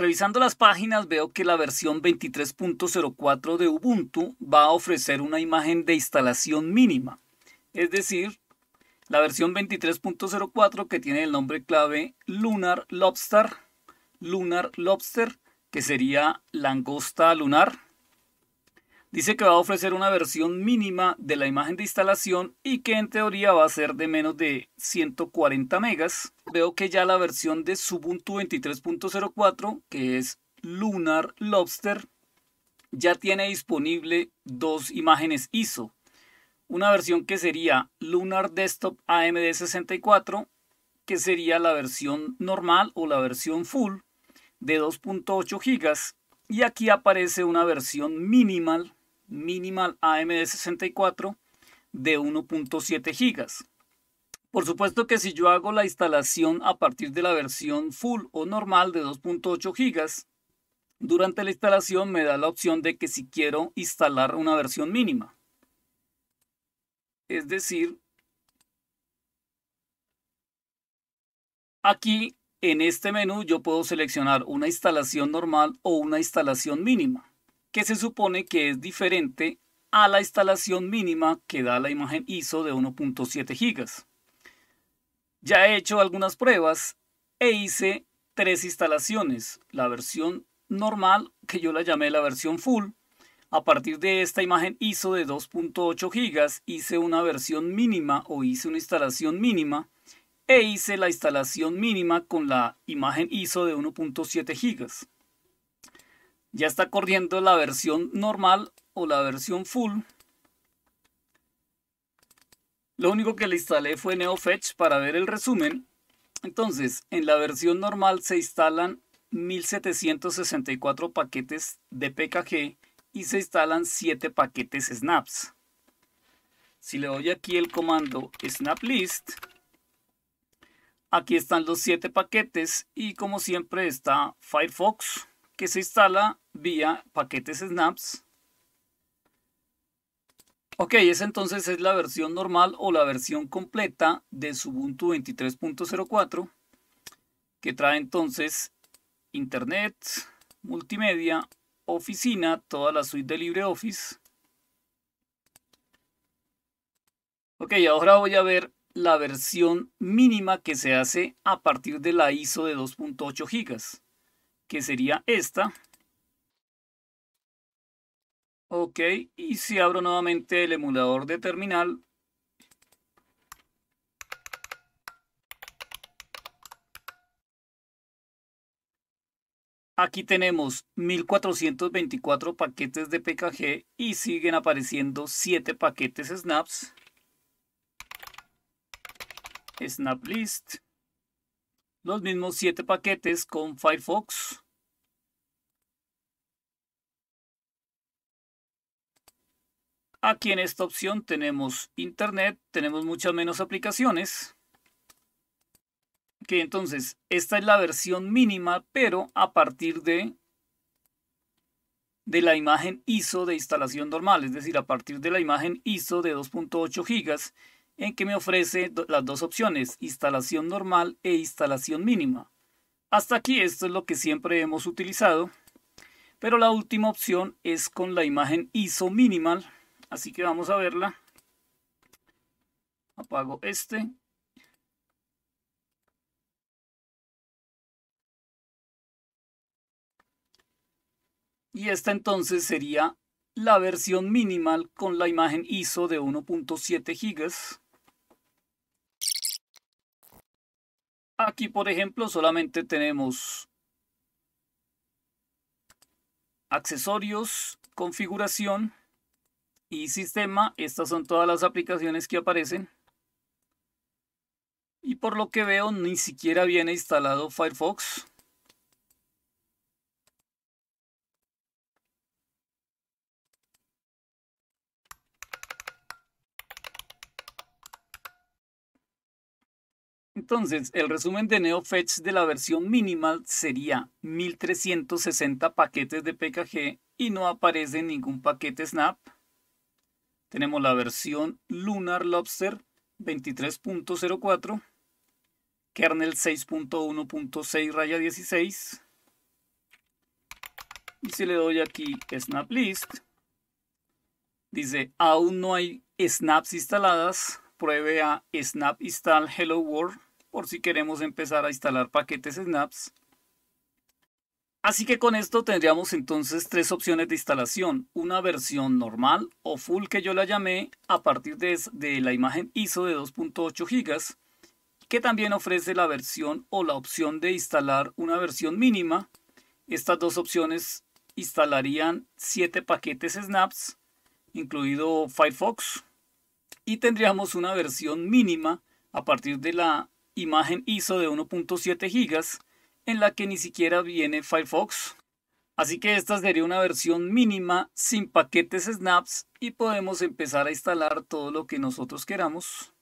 Revisando las páginas veo que la versión 23.04 de Ubuntu va a ofrecer una imagen de instalación mínima, es decir, la versión 23.04 que tiene el nombre clave Lunar Lobster, Lunar Lobster, que sería langosta lunar, Dice que va a ofrecer una versión mínima de la imagen de instalación y que en teoría va a ser de menos de 140 megas. Veo que ya la versión de Ubuntu 23.04, que es Lunar Lobster, ya tiene disponible dos imágenes ISO. Una versión que sería Lunar Desktop AMD 64, que sería la versión normal o la versión full de 2.8 gigas. Y aquí aparece una versión minimal Minimal AMD64 de 1.7 GB. Por supuesto que si yo hago la instalación a partir de la versión full o normal de 2.8 GB, durante la instalación me da la opción de que si quiero instalar una versión mínima. Es decir, aquí en este menú yo puedo seleccionar una instalación normal o una instalación mínima que se supone que es diferente a la instalación mínima que da la imagen ISO de 1.7 GB. Ya he hecho algunas pruebas e hice tres instalaciones, la versión normal, que yo la llamé la versión full, a partir de esta imagen ISO de 2.8 GB hice una versión mínima o hice una instalación mínima e hice la instalación mínima con la imagen ISO de 1.7 GB ya está corriendo la versión normal o la versión full. Lo único que le instalé fue NeoFetch para ver el resumen. Entonces, en la versión normal se instalan 1764 paquetes de PKG y se instalan 7 paquetes snaps. Si le doy aquí el comando snap list, aquí están los 7 paquetes y como siempre está Firefox, que se instala vía paquetes snaps. Ok, esa entonces es la versión normal o la versión completa de Ubuntu 23.04 que trae entonces internet, multimedia, oficina, toda la suite de LibreOffice. Ok, ahora voy a ver la versión mínima que se hace a partir de la ISO de 2.8 GB que sería esta. Ok, y si abro nuevamente el emulador de terminal, Aquí tenemos 1424 paquetes de PKG y siguen apareciendo 7 paquetes snaps. Snap list los mismos 7 paquetes con Firefox. Aquí en esta opción tenemos Internet, tenemos muchas menos aplicaciones. Que entonces, esta es la versión mínima, pero a partir de, de la imagen ISO de instalación normal, es decir, a partir de la imagen ISO de 2.8 gigas en que me ofrece las dos opciones, instalación normal e instalación mínima. Hasta aquí esto es lo que siempre hemos utilizado, pero la última opción es con la imagen ISO minimal, así que vamos a verla. Apago este. Y esta entonces sería la versión minimal con la imagen ISO de 1.7 GB. Aquí, por ejemplo, solamente tenemos accesorios, configuración y sistema. Estas son todas las aplicaciones que aparecen. Y por lo que veo, ni siquiera viene instalado Firefox. Entonces, el resumen de NeoFetch de la versión minimal sería 1360 paquetes de PKG y no aparece ningún paquete Snap. Tenemos la versión Lunar Lobster 23.04, kernel 6.1.6 raya 16. Y si le doy aquí Snap List, dice aún no hay snaps instaladas, pruebe a Snap Install Hello World por si queremos empezar a instalar paquetes snaps. Así que con esto tendríamos entonces tres opciones de instalación, una versión normal o full que yo la llamé a partir de, la imagen ISO de 2.8 GB, que también ofrece la versión o la opción de instalar una versión mínima. Estas dos opciones instalarían siete paquetes snaps, incluido Firefox, y tendríamos una versión mínima a partir de la imagen ISO de 1.7 GB en la que ni siquiera viene Firefox. Así que esta sería una versión mínima sin paquetes snaps y podemos empezar a instalar todo lo que nosotros queramos.